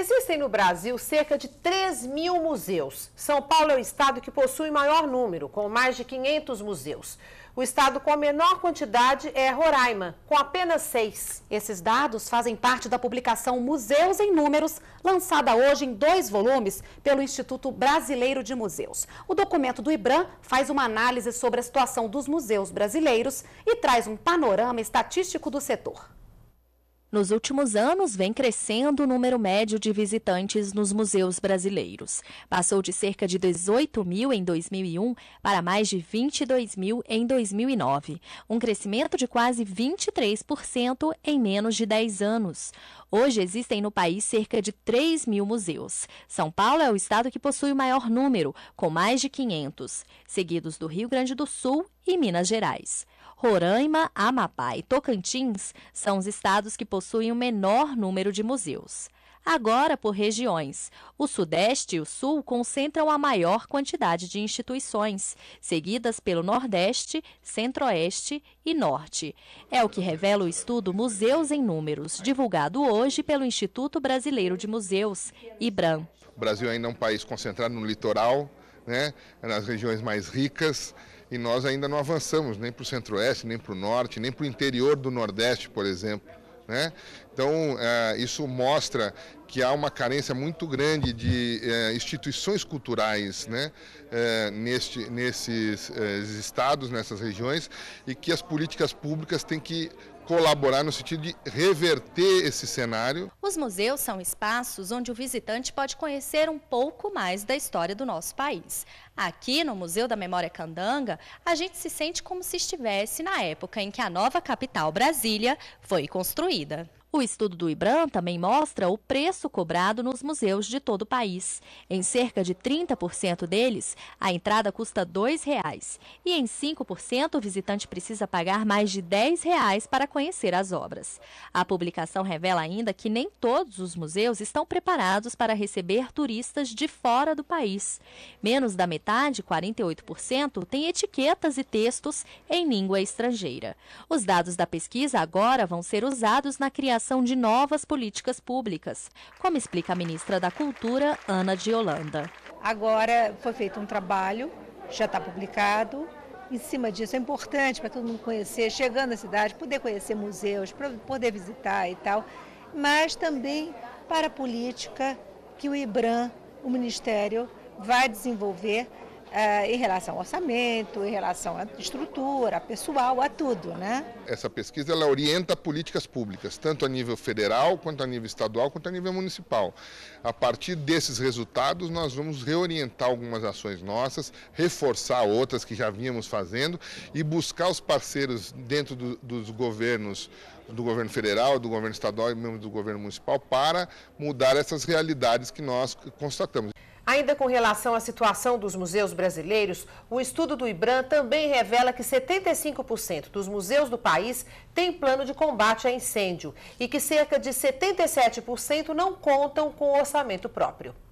Existem no Brasil cerca de 3 mil museus. São Paulo é o estado que possui maior número, com mais de 500 museus. O estado com a menor quantidade é Roraima, com apenas seis. Esses dados fazem parte da publicação Museus em Números, lançada hoje em dois volumes pelo Instituto Brasileiro de Museus. O documento do IBRAM faz uma análise sobre a situação dos museus brasileiros e traz um panorama estatístico do setor. Nos últimos anos, vem crescendo o número médio de visitantes nos museus brasileiros. Passou de cerca de 18 mil em 2001 para mais de 22 mil em 2009, um crescimento de quase 23% em menos de 10 anos. Hoje existem no país cerca de 3 mil museus. São Paulo é o estado que possui o maior número, com mais de 500, seguidos do Rio Grande do Sul e Minas Gerais. Roraima, Amapá e Tocantins são os estados que possuem o menor número de museus. Agora, por regiões, o Sudeste e o Sul concentram a maior quantidade de instituições, seguidas pelo Nordeste, Centro-Oeste e Norte. É o que revela o estudo Museus em Números, divulgado hoje pelo Instituto Brasileiro de Museus, IBRAM. O Brasil ainda é um país concentrado no litoral, né, nas regiões mais ricas, e nós ainda não avançamos nem para o centro-oeste, nem para o norte, nem para o interior do nordeste, por exemplo. Né? Então, eh, isso mostra que há uma carência muito grande de eh, instituições culturais né, eh, neste, nesses eh, estados, nessas regiões, e que as políticas públicas têm que colaborar no sentido de reverter esse cenário. Os museus são espaços onde o visitante pode conhecer um pouco mais da história do nosso país. Aqui no Museu da Memória Candanga, a gente se sente como se estivesse na época em que a nova capital, Brasília, foi construída. O estudo do IBRAM também mostra o preço cobrado nos museus de todo o país. Em cerca de 30% deles, a entrada custa R$ 2,00 e em 5% o visitante precisa pagar mais de R$ 10,00 para conhecer as obras. A publicação revela ainda que nem todos os museus estão preparados para receber turistas de fora do país. Menos da metade, 48%, tem etiquetas e textos em língua estrangeira. Os dados da pesquisa agora vão ser usados na criação criação de novas políticas públicas, como explica a ministra da Cultura, Ana de Holanda. Agora foi feito um trabalho, já está publicado, em cima disso. É importante para todo mundo conhecer, chegando à cidade, poder conhecer museus, poder visitar e tal, mas também para a política que o IBRAM, o Ministério, vai desenvolver é, em relação ao orçamento, em relação à estrutura, pessoal, a tudo. Né? Essa pesquisa ela orienta políticas públicas, tanto a nível federal, quanto a nível estadual, quanto a nível municipal. A partir desses resultados, nós vamos reorientar algumas ações nossas, reforçar outras que já vínhamos fazendo e buscar os parceiros dentro do, dos governos do governo federal, do governo estadual e mesmo do governo municipal para mudar essas realidades que nós constatamos. Ainda com relação à situação dos museus brasileiros, o estudo do IBRAM também revela que 75% dos museus do país têm plano de combate a incêndio e que cerca de 77% não contam com orçamento próprio.